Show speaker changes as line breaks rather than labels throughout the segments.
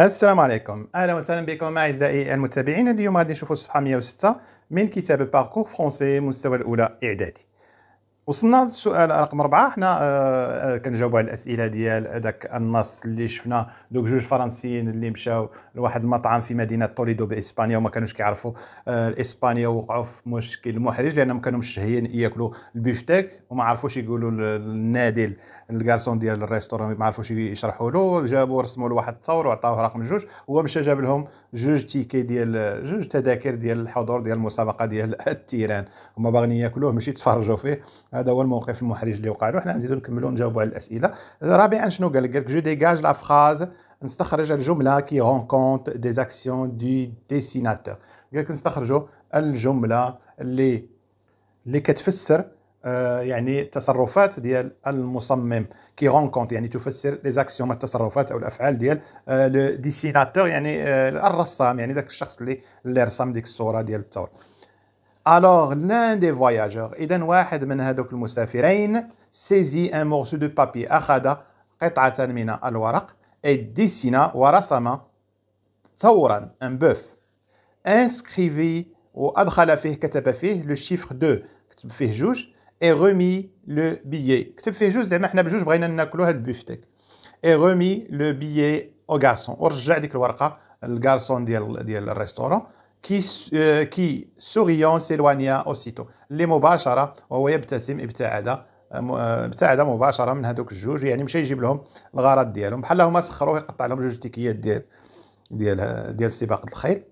السلام عليكم اهلا وسهلا بكم اعزائي المتابعين اليوم غادي نشوفوا الصفحه 106 من كتاب باركور فرونسي مستوى الاولى اعدادي وصلنا للسؤال رقم أربعة حنا آه،, آه كنجاوبوا على الأسئلة ديال داك النص اللي شفنا دوك جوج فرنسيين اللي مشاو لواحد المطعم في مدينة طوليدو بإسبانيا وما كانوش كيعرفوا آه الإسبانيا ووقعوا في مشكل محرج لأنهم كانوا مشهيين ياكلوا البيفتيك وما عرفوش يقولوا النادل الكارسون ديال الريستوران ما عرفوش يشرحوا له جابوا رسموا له واحد التصور وعطاوه رقم جوج هو مشى جاب لهم جوج تيكي ديال جوج تذاكر ديال الحضور ديال المسابقه ديال التيران هما باغيين ياكلوه ماشي يتفرجوا فيه هذا هو الموقف المحرج اللي وقع له حنا نزيدو نكملوا نجاوبوا على الاسئله رابعا شنو قال لك قال جو ديجاج لا فراز نستخرج الجمله كي كونت دي زاكسيون دي ديسيناتور قال لك نستخرجوا الجمله اللي اللي كتفسر آه، يعني التصرفات ديال المصمم كي رونكونت يعني تفسر لي زاكسيون التصرفات او الافعال ديال لو آه، ديسيناتور يعني آه، الرسام يعني ذاك الشخص اللي اللي رسم ديك الصوره ديال الثور الوغ لان دي فواياجور اذا واحد من هذوك المسافرين سيزي ان مورسو دو بابي اخذ قطعه من الورق اي ديسينا ورسم ثورا ان بوف انسكريفي وادخل فيه كتب فيه لو شيفر 2 كتب فيه جوج اي رومي لو بيي كتب فيه جوج زعما حنا بجوج بغينا ناكلوا هاد بيفتيك اي رومي لو بيي او غارسون ورجع ديك الورقه للغارسون ديال ديال الريستورون كي كي سوريون سيلوانيا اوسيتو اللي مباشره وهو يبتسم ابتعد ابتعد مباشره من هذوك الجوج يعني مشى يجيب لهم الغرض ديالهم بحال هما سخروه يقطع لهم جوج تيكيات ديال ديال ديال سباق الخيل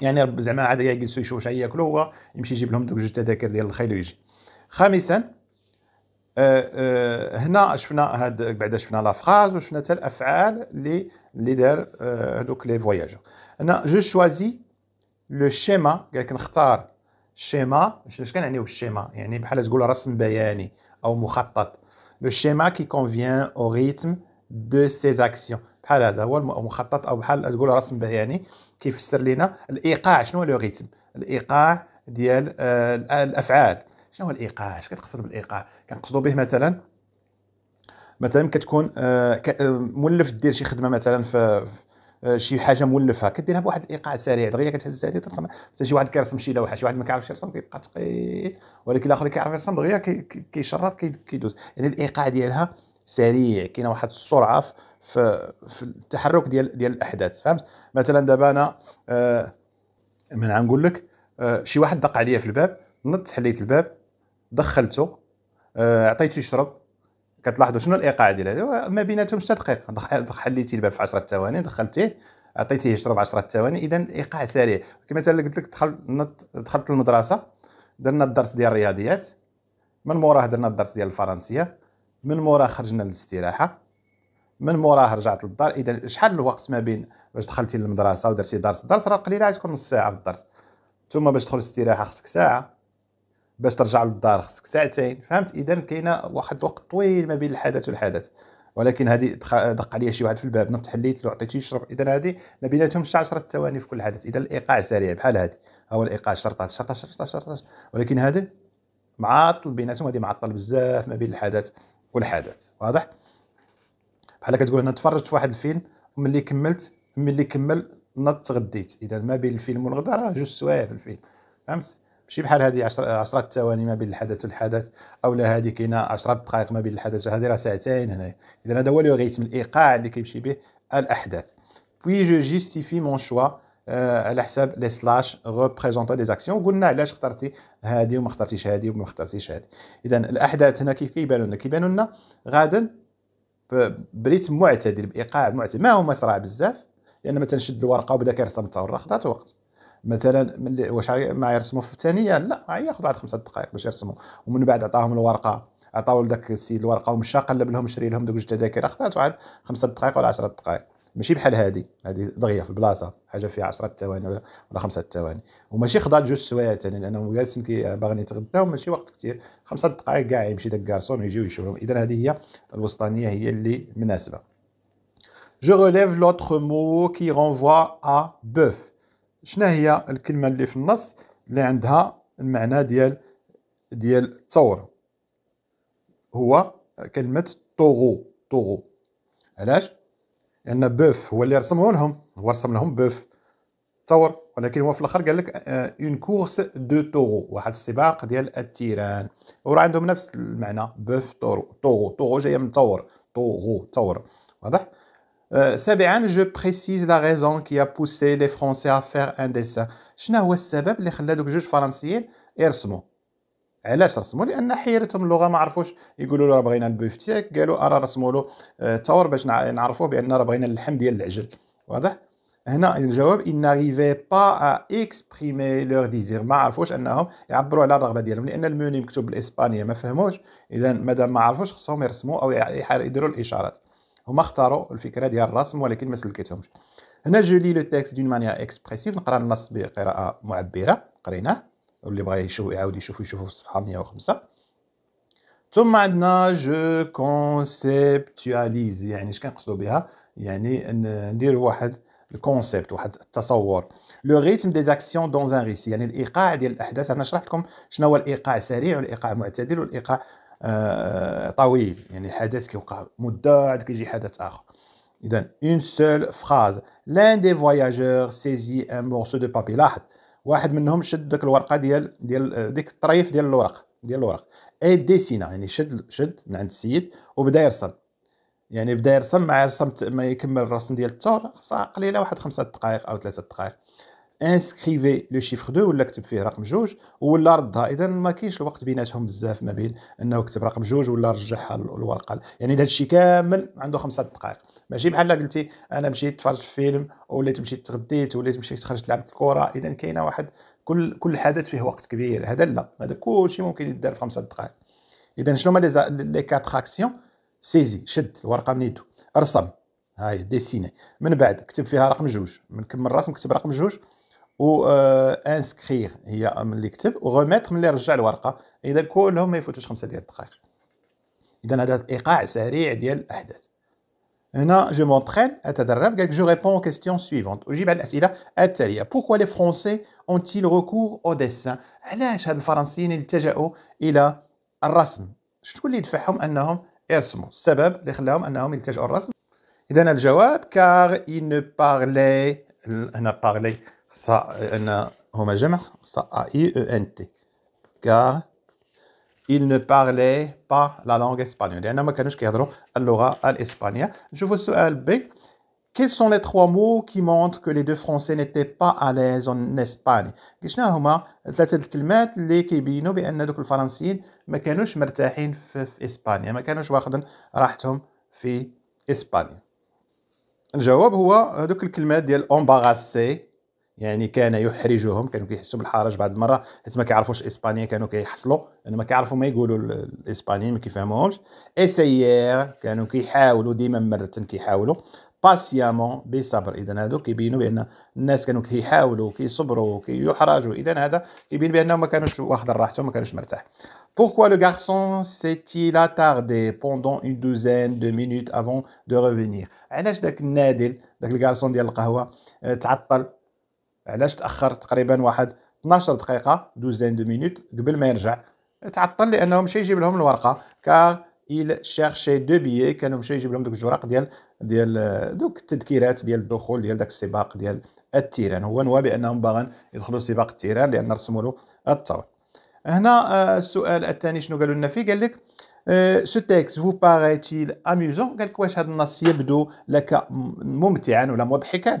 يعني زعما عاد يجلسوا يشوفوا شحال ياكلوا هو يمشي يجيب لهم دوك جوج تذاكر ديال الخيل ويجي خامسا آه، آه، هنا شفنا هاد بعدا شفنا لافراز وشفنا حتى الافعال لي لي دار هذوك آه، لي فواياجور هنا جو شوازي لو شيما نختار شيما شنو اش كنعنيو بالشيما يعني بحال تقول رسم بياني او مخطط لو شيما كي كونفيان او ريتم دو سي اكسيون بحال هذا هو المخطط او بحال تقول رسم بياني كيفسر لينا الايقاع شنو هو لو ريتم الايقاع ديال الافعال شنو هو الايقاع اش كتقصد بالايقاع كنقصدوا به مثلا مثلا كتكون آه، آه، مولف دير شي خدمه مثلا في آه، شي حاجه مولفه كديرها بواحد الايقاع سريع دغيا كتهز هذه ترسم حتى شي واحد كيرسم شي لوحه شي واحد ما كيعرفش يرسم كيبقى ثقيل ولكن الاخر اللي كيعرف يرسم دغيا كيشرط كيدوز يعني الايقاع ديالها سريع كاينه واحد السرعه في في التحرك ديال ديال الاحداث فهمت مثلا دابا انا آه من غنقول لك آه شي واحد دق عليا في الباب نط حليت الباب دخلته آه، اعطيته يشرب كتلاحظوا شنو الايقاع هذا ما بيناتهم 6 دقيق حليتي الباب في 10 ثواني دخلتيه عطيتيه يشرب 10 ثواني اذا ايقاع سريع كما مثلا قلت لك دخلت دخلت المدرسه درنا الدرس ديال الرياضيات من موراه درنا الدرس ديال الفرنسيه من موراه خرجنا للاستراحه من موراه رجعت للدار اذا شحال الوقت ما بين باش دخلتي للمدرسه ودرتي درس الدرس راه قليله تكون نص ساعه في الدرس ثم باش تدخل الاستراحه خصك ساعه باش ترجع للدار خصك ساعتين فهمت اذا كاينه واحد الوقت طويل ما بين الحدث والحدث ولكن هذه دق عليا شي واحد في الباب نط حليت له عطيتو يشرب اذا هذه ما بيناتهم 10 ثواني في كل حدث اذا الايقاع سريع بحال هذه هو الايقاع 13 13 13 13 ولكن هذا معطل بيناتهم هذه معطل بزاف ما بين الحدث والحدث واضح بحال كتقول انا تفرجت في واحد الفيلم وملي كملت ملي كمل نط تغديت اذا ما بين الفيلم والغدا راه جوج سوايع في الفيلم فهمت ماشي بحال هذه 10 ثواني ما بين الحدث والحدث او لا هذه كاينه 10 دقائق ما بين الحدث هذه راه ساعتين هنا اذا هذا هو لو غيتم الايقاع اللي كيمشي به الاحداث بوي جو جيستيفي مون شوا على حساب لي سلاش ريبريزونتا دي زاكسيون قلنا علاش اخترتي هذه وما اخترتيش هذه وما اخترتيش هذه اذا الاحداث هنا كيف كيبانوا لنا كيبانوا لنا غادا بريتم معتدل بايقاع معتدل ما هو مسرع بزاف لان مثلا شد الورقه وبدا كيرسم حتى خدات وقت مثلا واش ما يرسموا في الثانيه لا ياخذ واحد خمسة دقائق باش يرسموا ومن بعد عطاهم الورقه عطاو لذاك السيد الورقه ومشى قلب لهم شري لهم دوك جوج تذاكر خدات واحد خمسة دقائق ولا 10 دقائق ماشي بحال هادي هادي دغيا في البلاصه حاجه فيها 10 ثواني ولا خمسه 5 ثواني وماشي خضر جوج سوايع ثاني لانهم جالسين كي باغيين يتغداو ماشي وقت كثير خمسة دقائق كاع يمشي داك الكارسون ويجي ويشوف لهم اذا هذه هي الوسطانيه هي اللي مناسبه جو غوليف لوتر مو كي رونفوا ا بوف شنو هي الكلمه اللي في النص اللي عندها المعنى ديال ديال الثور هو كلمه طوغو طوغو علاش لان بوف هو اللي رسمه لهم هو رسم لهم بوف ثور ولكن هو في الاخر قال لك اون كورس دو طوغو واحد السباق ديال التيران وراه عندهم نفس المعنى بوف طوغو طوغو جايه من ثور طوغو ثور واضح سابعا جو بريسيز لا ريزون كي بوسي لي فرونسي ا فير ان ديسان شنو هو السبب اللي خلى دوك جوج فرنسيين يرسموا علاش رسموا لان حيرتهم اللغه ما عرفوش يقولوا له راه بغينا البوفتيك قالوا ارا رسموا له الثور باش نعرفوه بان راه بغينا اللحم ديال العجل واضح هنا الجواب ان ريفي با ا اكسبريمي لور ديزير ما عرفوش انهم يعبروا على الرغبه ديالهم لان الموني مكتوب بالاسبانيه ما فهموش اذا مادام ما عرفوش خصهم يرسموا او يديروا الاشارات هما اختاروا الفكره ديال الرسم ولكن ما سلكتهمش هنا جو لي لو تيكست دون مانيير اكسبريسيف نقرا النص بقراءه معبره قريناه واللي بغى يشوف يعاود يشوف يشوفه في الصفحه 105 ثم عندنا جو كونسيبتواليز يعني اش كنقصدوا بها يعني ندير واحد الكونسيبت واحد التصور لو ريتم دي زاكسيون دون ان ريسي يعني الايقاع ديال الاحداث انا شرحت لكم شنو هو الايقاع سريع والايقاع معتدل والايقاع طويل يعني حدث كيوقع مده عاد كيجي حدث اخر اذا اون سول فراز لان دي فواياجور سيزي ان مورسو دو بابي لاحظ واحد منهم شد ديك الورقه ديال ديال ديك الطريف ديال الورق ديال الورق اي ديسينا يعني شد شد من عند السيد وبدا يرسم يعني بدا يرسم مع رسمت ما يكمل الرسم ديال الثور خصها قليله واحد خمسة دقائق او ثلاثة دقائق انسكريفي لو شيفر 2 ولا كتب فيه رقم جوج ولا ردها اذا ما كاينش الوقت بيناتهم بزاف ما بين انه كتب رقم جوج ولا رجعها الورقه يعني هذا الشيء كامل عنده خمسة دقائق ماشي بحال قلتي انا مشيت تفرجت فيلم وليت مشيت تغديت وليت مشيت خرجت لعبت الكره اذا كاينه واحد كل كل حدث فيه وقت كبير هذا لا هذا كل شيء ممكن يدار في خمسة دقائق اذا شنو هما لي كاتر اكسيون سيزي شد الورقه من يدو ارسم هاي ديسيني من بعد كتب فيها رقم جوج من كمل الرسم كتب رقم جوج وانسكرير هي il اللي رجع الورقه اذا كلهم ما يفوتوش ديال الدقائق اذا هذا ايقاع سريع ديال الاحداث هنا je m'entraîne اتدرب je réponds aux questions suivantes الاسئله التاليه pourquoi les français ont-ils recours au dessin علاش هاد الفرنسيين الى الرسم شنو اللي دفعهم انهم السبب اللي خلاهم انهم الرسم اذا الجواب car ils ne parlaient ça, ça a n t Car il ne parlait pas la langue espagnole. Je vous souhaite, quels sont les trois mots qui montrent que les deux Français n'étaient pas à l'aise en Espagne les هما souhaite الكلمات les كيبينوا دوك الفرنسيين ما كانوش مرتاحين في, ما كانوش واخدين راحتهم في يعني كان يحرجهم كانوا كيحسوا بالحرج بعض المره حيت ما كيعرفوش الاسبانيه كانوا كيحصلوا لان يعني ما كيعرفوا ما يقولوا الاسبانيين ما كيفهموهمش اسيير كانوا كيحاولوا ديما مرتين كيحاولوا باسيامون بصبر اذا هادو كيبينوا بان الناس كانوا كيحاولوا كيصبروا كيحرجوا اذا هذا كيبين بانهم ما كانوش واخد راحتهم ما كانوش مرتاح Pourquoi le garçon s'est-il attardé pendant une douzaine de minutes avant de revenir علاش داك النادل داك الكارسون ديال القهوه آه، تعطل علاش تاخر تقريبا واحد 12 دقيقه دوزين دو مينوت قبل ما يرجع تعطل لانه مشى يجيب لهم الورقه كا il cherchait دو بيي كانوا مشى يجيب لهم دوك الجوراق ديال ديال دوك التذكيرات ديال الدخول ديال داك السباق ديال التيران هو نوى بانهم باغا يدخلوا سباق التيران لان رسموا له الطور هنا آه، السؤال الثاني شنو قالوا لنا فيه قال لك سو تيكس فو باغيتيل اميوزون قال لك واش هذا النص يبدو لك ممتعا ولا مضحكا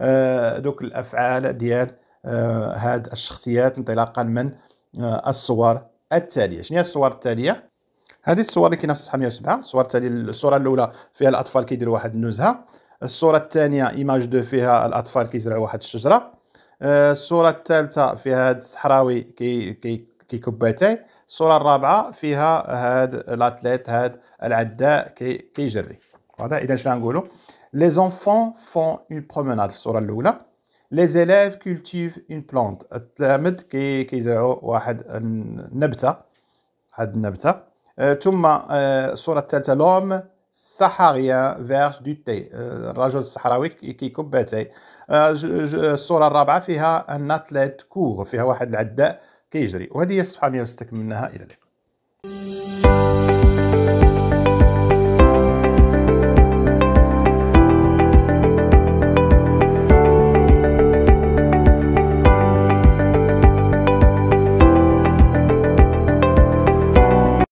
آه، دوك الافعال ديال آه، هاد الشخصيات انطلاقا من آه، الصور التاليه شنو هي الصور التاليه هذه الصور اللي كاينه في الصفحه 107 الصور التاليه الصوره الاولى فيها الاطفال كيديروا واحد النزهه الصوره الثانيه ايماج دو فيها الاطفال كيزرعوا واحد الشجره الصوره الثالثه فيها هاد الصحراوي كي كي كيكب اتاي الصوره الرابعه فيها هاد لاتليت هاد العداء كيجري كي واضح اذا شنو غنقولوا Les enfants font une promenade sur l'oula. Les élèves cultivent une plante. التلامذ كي كيزرعوا واحد النبتة واحد النبتة آه، ثم آه، الصورة الثالثة لوم سحاريان فيرس دو تي آه، الرجل الصحراوي كيكب اتاي الصورة الرابعة فيها ان اتليت كور فيها واحد العداء كيجري وهذه هي الصفحة 106 منها الى اللقاء